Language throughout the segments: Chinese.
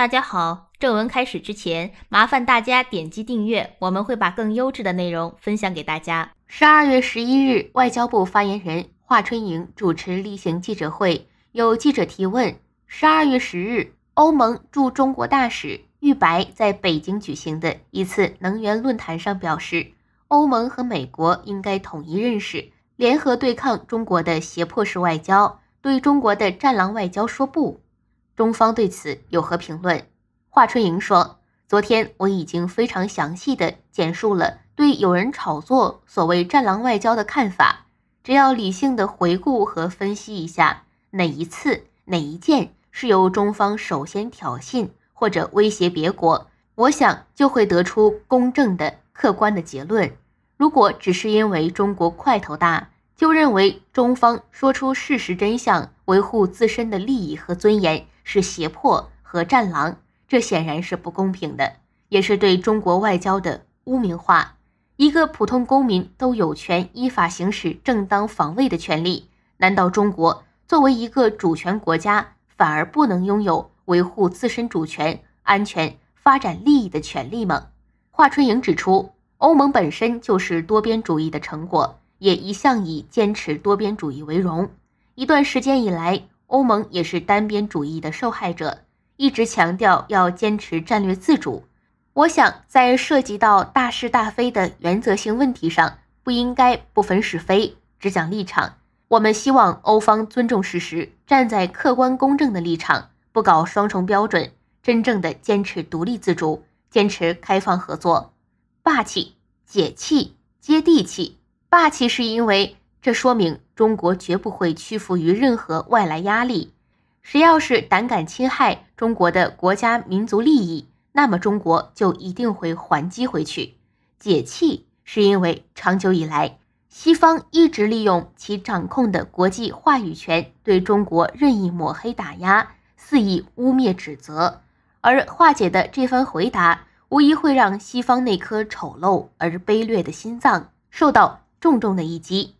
大家好，正文开始之前，麻烦大家点击订阅，我们会把更优质的内容分享给大家。十二月十一日，外交部发言人华春莹主持例行记者会，有记者提问：十二月十日，欧盟驻中国大使玉白在北京举行的一次能源论坛上表示，欧盟和美国应该统一认识，联合对抗中国的胁迫式外交，对中国的“战狼外交”说不。中方对此有何评论？华春莹说：“昨天我已经非常详细的简述了对有人炒作所谓‘战狼外交’的看法。只要理性的回顾和分析一下哪一次、哪一件是由中方首先挑衅或者威胁别国，我想就会得出公正的、客观的结论。如果只是因为中国块头大，就认为中方说出事实真相，维护自身的利益和尊严。”是胁迫和战狼，这显然是不公平的，也是对中国外交的污名化。一个普通公民都有权依法行使正当防卫的权利，难道中国作为一个主权国家，反而不能拥有维护自身主权、安全、发展利益的权利吗？华春莹指出，欧盟本身就是多边主义的成果，也一向以坚持多边主义为荣。一段时间以来，欧盟也是单边主义的受害者，一直强调要坚持战略自主。我想，在涉及到大是大非的原则性问题上，不应该不分是非，只讲立场。我们希望欧方尊重事实，站在客观公正的立场，不搞双重标准，真正的坚持独立自主，坚持开放合作。霸气、解气、接地气。霸气是因为。这说明中国绝不会屈服于任何外来压力，谁要是胆敢侵害中国的国家民族利益，那么中国就一定会还击回去。解气是因为长久以来，西方一直利用其掌控的国际话语权对中国任意抹黑打压、肆意污蔑指责，而化解的这番回答无疑会让西方那颗丑陋而卑劣的心脏受到重重的一击。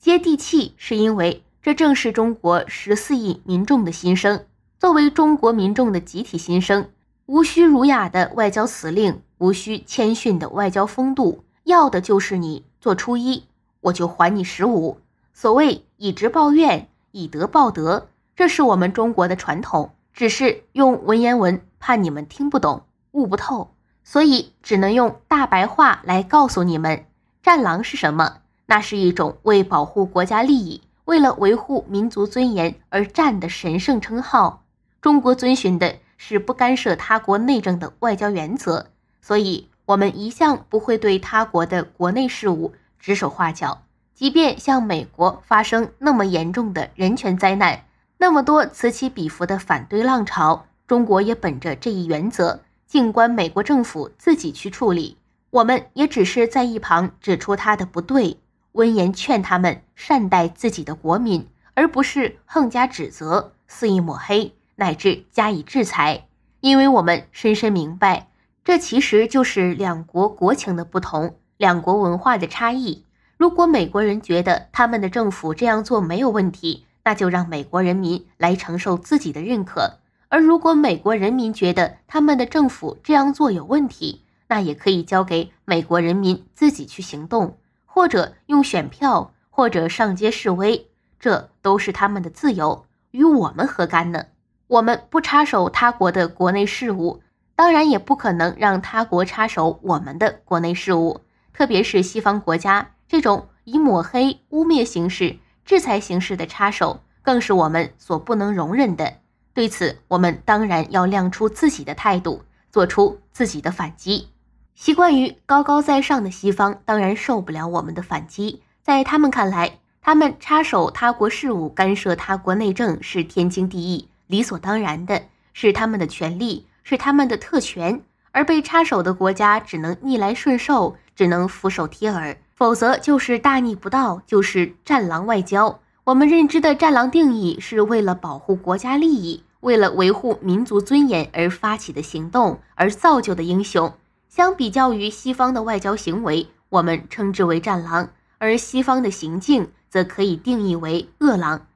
接地气是因为这正是中国十四亿民众的心声，作为中国民众的集体心声，无需儒雅的外交辞令，无需谦逊的外交风度，要的就是你做初一，我就还你十五。所谓以直报怨，以德报德，这是我们中国的传统。只是用文言文怕你们听不懂、悟不透，所以只能用大白话来告诉你们：战狼是什么。那是一种为保护国家利益、为了维护民族尊严而战的神圣称号。中国遵循的是不干涉他国内政的外交原则，所以我们一向不会对他国的国内事务指手画脚。即便像美国发生那么严重的人权灾难，那么多此起彼伏的反对浪潮，中国也本着这一原则，静观美国政府自己去处理，我们也只是在一旁指出他的不对。温言劝他们善待自己的国民，而不是横加指责、肆意抹黑乃至加以制裁。因为我们深深明白，这其实就是两国国情的不同、两国文化的差异。如果美国人觉得他们的政府这样做没有问题，那就让美国人民来承受自己的认可；而如果美国人民觉得他们的政府这样做有问题，那也可以交给美国人民自己去行动。或者用选票，或者上街示威，这都是他们的自由，与我们何干呢？我们不插手他国的国内事务，当然也不可能让他国插手我们的国内事务。特别是西方国家这种以抹黑、污蔑形式、制裁形式的插手，更是我们所不能容忍的。对此，我们当然要亮出自己的态度，做出自己的反击。习惯于高高在上的西方，当然受不了我们的反击。在他们看来，他们插手他国事务、干涉他国内政是天经地义、理所当然的，是他们的权利，是他们的特权。而被插手的国家只能逆来顺受，只能俯首帖耳，否则就是大逆不道，就是战狼外交。我们认知的战狼定义，是为了保护国家利益，为了维护民族尊严而发起的行动，而造就的英雄。相比较于西方的外交行为，我们称之为战狼，而西方的行径则可以定义为恶狼。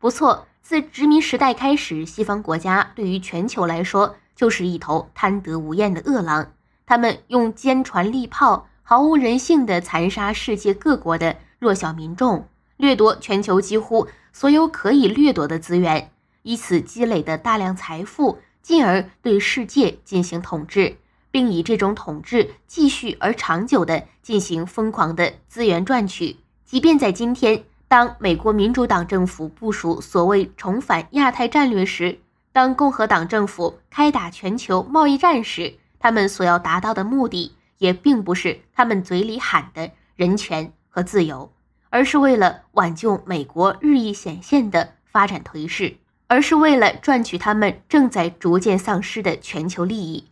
不错，自殖民时代开始，西方国家对于全球来说就是一头贪得无厌的恶狼。他们用坚船利炮，毫无人性的残杀世界各国的弱小民众，掠夺全球几乎所有可以掠夺的资源，以此积累的大量财富，进而对世界进行统治。并以这种统治继续而长久的进行疯狂的资源赚取。即便在今天，当美国民主党政府部署所谓重返亚太战略时，当共和党政府开打全球贸易战时，他们所要达到的目的，也并不是他们嘴里喊的人权和自由，而是为了挽救美国日益显现的发展颓势，而是为了赚取他们正在逐渐丧失的全球利益。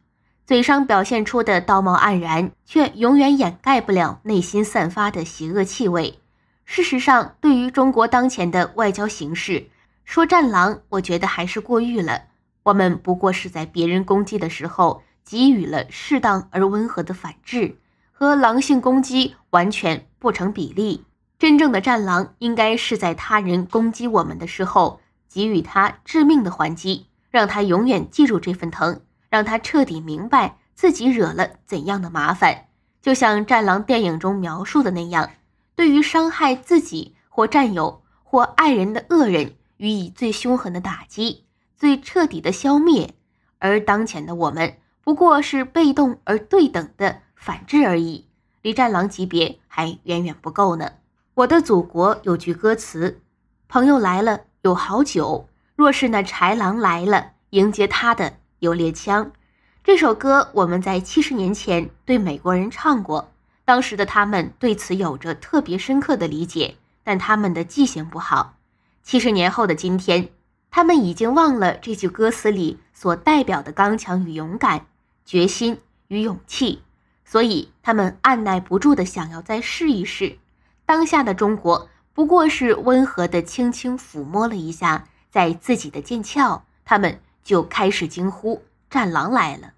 嘴上表现出的道貌岸然，却永远掩盖不了内心散发的邪恶气味。事实上，对于中国当前的外交形势，说“战狼”，我觉得还是过誉了。我们不过是在别人攻击的时候给予了适当而温和的反制，和狼性攻击完全不成比例。真正的战狼，应该是在他人攻击我们的时候，给予他致命的还击，让他永远记住这份疼。让他彻底明白自己惹了怎样的麻烦，就像《战狼》电影中描述的那样，对于伤害自己或战友或爱人的恶人，予以最凶狠的打击，最彻底的消灭。而当前的我们不过是被动而对等的反制而已，离战狼级别还远远不够呢。我的祖国有句歌词：“朋友来了有好酒，若是那豺狼来了，迎接他的。”有猎枪，这首歌我们在七十年前对美国人唱过，当时的他们对此有着特别深刻的理解，但他们的记性不好。七十年后的今天，他们已经忘了这句歌词里所代表的刚强与勇敢、决心与勇气，所以他们按耐不住的想要再试一试。当下的中国不过是温和的轻轻抚摸了一下在自己的剑鞘，他们。就开始惊呼：“战狼来了！”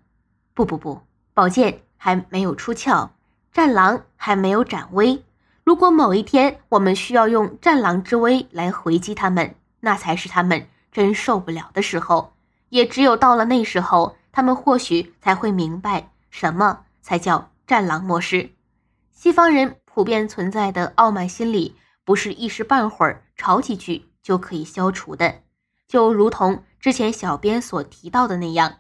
不不不，宝剑还没有出鞘，战狼还没有展威。如果某一天我们需要用战狼之威来回击他们，那才是他们真受不了的时候。也只有到了那时候，他们或许才会明白什么才叫战狼模式。西方人普遍存在的傲慢心理，不是一时半会儿吵几句就可以消除的。就如同之前小编所提到的那样，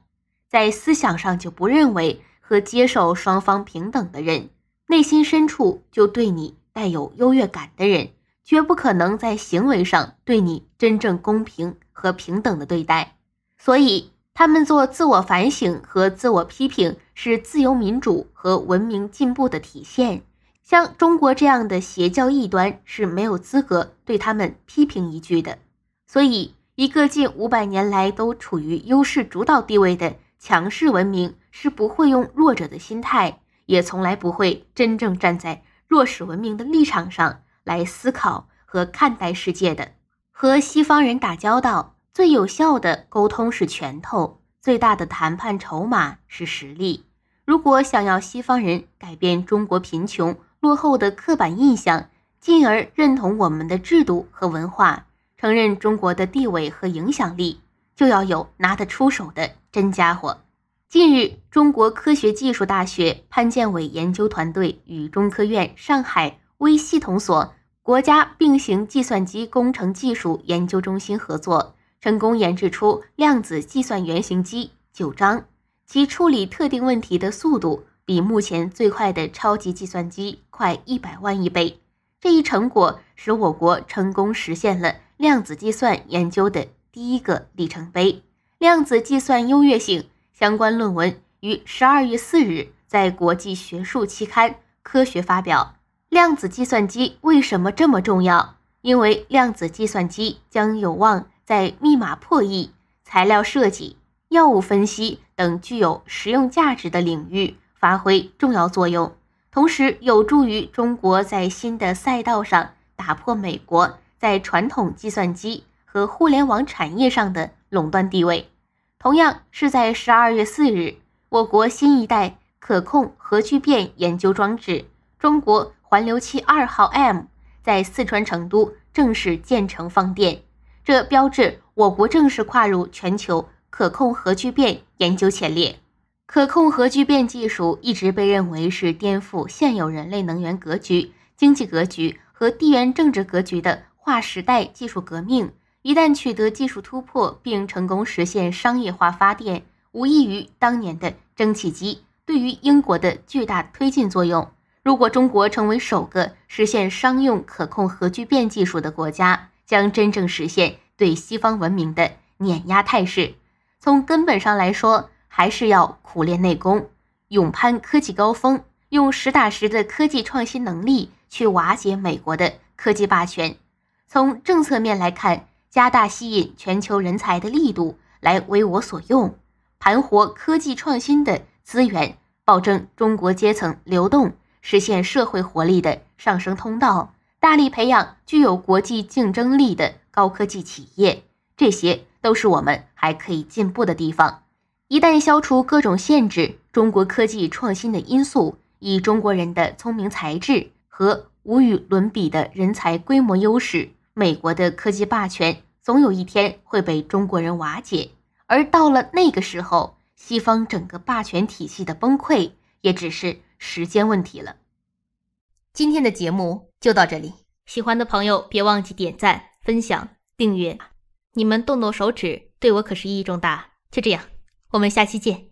在思想上就不认为和接受双方平等的人，内心深处就对你带有优越感的人，绝不可能在行为上对你真正公平和平等的对待。所以，他们做自我反省和自我批评是自由、民主和文明进步的体现。像中国这样的邪教异端是没有资格对他们批评一句的。所以。一个近五百年来都处于优势主导地位的强势文明，是不会用弱者的心态，也从来不会真正站在弱势文明的立场上来思考和看待世界的。和西方人打交道，最有效的沟通是拳头，最大的谈判筹码是实力。如果想要西方人改变中国贫穷落后的刻板印象，进而认同我们的制度和文化，承认中国的地位和影响力，就要有拿得出手的真家伙。近日，中国科学技术大学潘建伟研究团队与中科院上海微系统所国家并行计算机工程技术研究中心合作，成功研制出量子计算原型机九章，其处理特定问题的速度比目前最快的超级计算机快一百万亿倍。这一成果使我国成功实现了。量子计算研究的第一个里程碑，量子计算优越性相关论文于十二月四日在国际学术期刊《科学》发表。量子计算机为什么这么重要？因为量子计算机将有望在密码破译、材料设计、药物分析等具有实用价值的领域发挥重要作用，同时有助于中国在新的赛道上打破美国。在传统计算机和互联网产业上的垄断地位，同样是在十二月四日，我国新一代可控核聚变研究装置中国环流器二号 M 在四川成都正式建成放电，这标志我国正式跨入全球可控核聚变研究前列。可控核聚变技术一直被认为是颠覆现有人类能源格局、经济格局和地缘政治格局的。划时代技术革命一旦取得技术突破并成功实现商业化发电，无异于当年的蒸汽机对于英国的巨大推进作用。如果中国成为首个实现商用可控核聚变技术的国家，将真正实现对西方文明的碾压态势。从根本上来说，还是要苦练内功，勇攀科技高峰，用实打实的科技创新能力去瓦解美国的科技霸权。从政策面来看，加大吸引全球人才的力度，来为我所用，盘活科技创新的资源，保证中国阶层流动，实现社会活力的上升通道，大力培养具有国际竞争力的高科技企业，这些都是我们还可以进步的地方。一旦消除各种限制，中国科技创新的因素，以中国人的聪明才智和无与伦比的人才规模优势。美国的科技霸权总有一天会被中国人瓦解，而到了那个时候，西方整个霸权体系的崩溃也只是时间问题了。今天的节目就到这里，喜欢的朋友别忘记点赞、分享、订阅，你们动动手指对我可是意义重大。就这样，我们下期见。